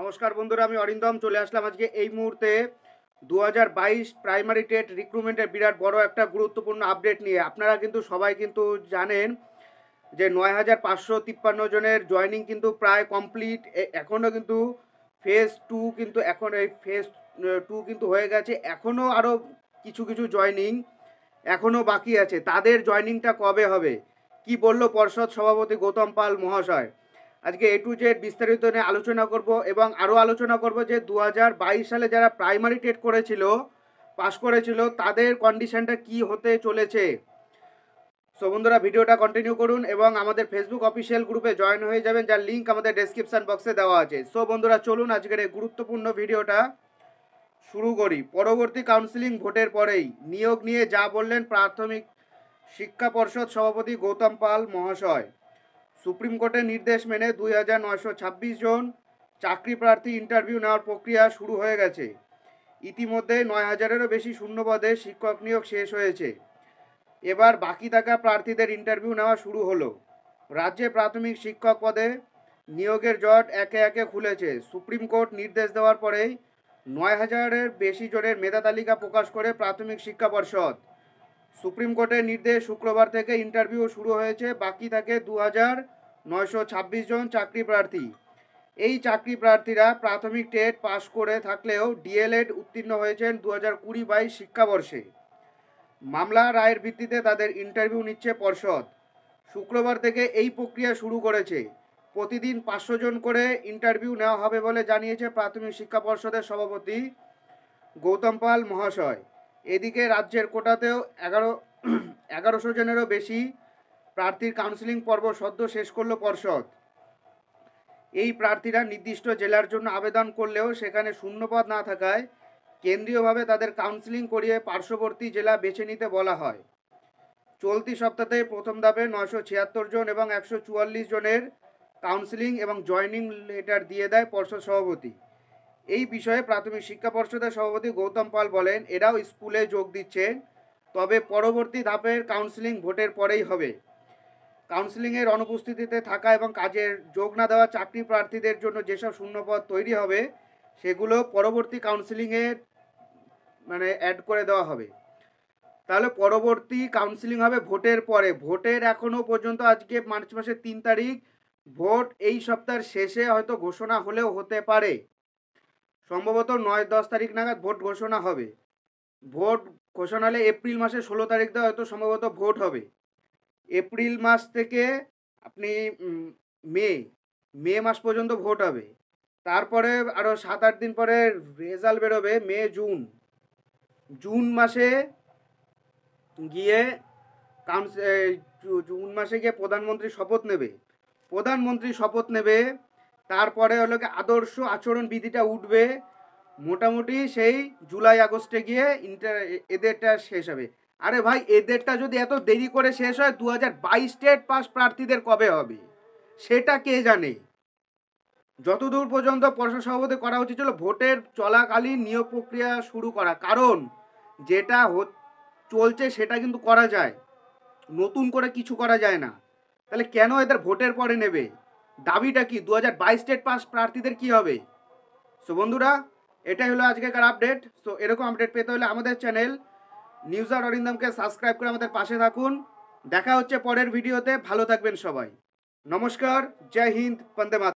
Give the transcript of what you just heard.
নমস্কার বন্ধুরা আমি অরিন্দম চলে আসলাম আজকে এই মুহূর্তে দু প্রাইমারি টেট রিক্রুটমেন্টের বিরাট বড় একটা গুরুত্বপূর্ণ আপডেট নিয়ে আপনারা কিন্তু সবাই কিন্তু জানেন যে নয় হাজার পাঁচশো তিপ্পান্ন জনের জয়নিং কিন্তু প্রায় কমপ্লিট এখনও কিন্তু ফেজ টু কিন্তু এখন এই ফেজ টু কিন্তু হয়ে গেছে এখনও আরও কিছু কিছু জয়নিং এখনও বাকি আছে তাদের জয়নিংটা কবে হবে কি বলল পর্ষদ সভাপতি গৌতম পাল মহাশয় আজকে এ টু জেড বিস্তারিত নিয়ে আলোচনা করব এবং আরও আলোচনা করব যে দু সালে যারা প্রাইমারি টেট করেছিল পাশ করেছিল তাদের কন্ডিশনটা কি হতে চলেছে সো বন্ধুরা ভিডিওটা কন্টিনিউ করুন এবং আমাদের ফেসবুক অফিসিয়াল গ্রুপে জয়েন হয়ে যাবেন যার লিঙ্ক আমাদের ডেসক্রিপশান বক্সে দেওয়া আছে সো বন্ধুরা চলুন আজকের এই গুরুত্বপূর্ণ ভিডিওটা শুরু করি পরবর্তী কাউন্সিলিং ভোটের পরেই নিয়োগ নিয়ে যা বললেন প্রাথমিক শিক্ষা পর্ষদ সভাপতি গৌতম পাল মহাশয় সুপ্রিম কোর্টের নির্দেশ মেনে দুই হাজার নয়শো ছাব্বিশ জন চাকরি প্রার্থী ইন্টারভিউ নেওয়ার প্রক্রিয়া শুরু হয়ে গেছে ইতিমধ্যে নয় হাজারেরও বেশি শূন্যপদে শিক্ষক নিয়োগ শেষ হয়েছে এবার বাকি থাকা প্রার্থীদের ইন্টারভিউ নেওয়া শুরু হলো রাজ্যে প্রাথমিক শিক্ষক পদে নিয়োগের জট একে একে খুলেছে সুপ্রিম কোর্ট নির্দেশ দেওয়ার পরেই নয় হাজারের বেশি জনের মেধা তালিকা প্রকাশ করে প্রাথমিক শিক্ষা পর্ষদ সুপ্রিম কোর্টের নির্দেশ শুক্রবার থেকে ইন্টারভিউ শুরু হয়েছে বাকি থাকে দু হাজার নয়শো ছাব্বিশ জন চাকরি প্রার্থী এই চাকরি প্রার্থীরা প্রাথমিক টেট পাশ করে থাকলেও ডিএলএড উত্তীর্ণ হয়েছেন দু হাজার কুড়ি বাইশ শিক্ষাবর্ষে মামলা রায়ের ভিত্তিতে তাদের ইন্টারভিউ নিচ্ছে পর্ষদ শুক্রবার থেকে এই প্রক্রিয়া শুরু করেছে প্রতিদিন পাঁচশো জন করে ইন্টারভিউ নেওয়া হবে বলে জানিয়েছে প্রাথমিক শিক্ষা পর্ষদের সভাপতি গৌতম পাল মহাশয় এদিকে রাজ্যের কোটাতেও এগারো এগারোশো জনেরও বেশি প্রার্থীর কাউন্সিলিং পর্ব সদ্য শেষ করল পর্ষদ এই প্রার্থীরা নির্দিষ্ট জেলার জন্য আবেদন করলেও সেখানে শূন্যপদ না থাকায় কেন্দ্রীয়ভাবে তাদের কাউন্সিলিং করিয়ে পার্শ্ববর্তী জেলা বেছে নিতে বলা হয় চলতি সপ্তাহে প্রথম ধাপে নয়শো ছিয়াত্তর জন এবং একশো চুয়াল্লিশ জনের কাউন্সিলিং এবং জয়নিং লেটার দিয়ে দেয় পর্ষদ সভাপতি এই বিষয়ে প্রাথমিক শিক্ষা পর্ষদের সভাপতি গৌতম পাল বলেন এরাও স্কুলে যোগ দিচ্ছে তবে পরবর্তী ধাপের কাউন্সিলিং ভোটের পরেই হবে কাউন্সিলিংয়ের অনুপস্থিতিতে থাকা এবং কাজের যোগ না দেওয়া চাকরি প্রার্থীদের জন্য যেসব শূন্যপদ তৈরি হবে সেগুলো পরবর্তী কাউন্সিলিংয়ে মানে অ্যাড করে দেওয়া হবে তাহলে পরবর্তী কাউন্সিলিং হবে ভোটের পরে ভোটের এখনও পর্যন্ত আজকে মার্চ মাসের তিন তারিখ ভোট এই সপ্তাহের শেষে হয়তো ঘোষণা হলেও হতে পারে সম্ভবত নয় দশ তারিখ নাগাদ ভোট ঘোষণা হবে ভোট ঘোষণা হলে এপ্রিল মাসের ষোলো তারিখ দিয়ে হয়তো সম্ভবত ভোট হবে এপ্রিল মাস থেকে আপনি মে মে মাস পর্যন্ত ভোট হবে তারপরে আরও সাত আট দিন পরে রেজাল্ট বেরোবে মে জুন জুন মাসে গিয়ে কাউন্সিল জুন মাসে গিয়ে প্রধানমন্ত্রী শপথ নেবে প্রধানমন্ত্রী শপথ নেবে তারপরে হলো কি আদর্শ আচরণ বিধিটা উঠবে মোটামুটি সেই জুলাই আগস্টে গিয়ে ইন্টার এদেরটা শেষ হবে আরে ভাই এদেরটা যদি এত দেরি করে শেষ হয় দু হাজার বাইশ স্টেট পাস প্রার্থীদের কবে হবে সেটা কে জানে যতদূর পর্যন্ত পর্ষদ সভাপতি করা উচিত ছিল ভোটের চলাকালীন নিয়োগ প্রক্রিয়া শুরু করা কারণ যেটা চলছে সেটা কিন্তু করা যায় নতুন করে কিছু করা যায় না তাহলে কেন এদের ভোটের পরে নেবে দাবিটা কি দু হাজার বাইশ স্টেট পাস প্রার্থীদের কি হবে সো বন্ধুরা এটাই হলো আজকেকার আপডেট সো এরকম আপডেট পেতে হলে আমাদের চ্যানেল নিউজ আর অরিন্দমকে সাবস্ক্রাইব করে আমাদের পাশে থাকুন দেখা হচ্ছে পরের ভিডিওতে ভালো থাকবেন সবাই নমস্কার জয় হিন্দ বন্দে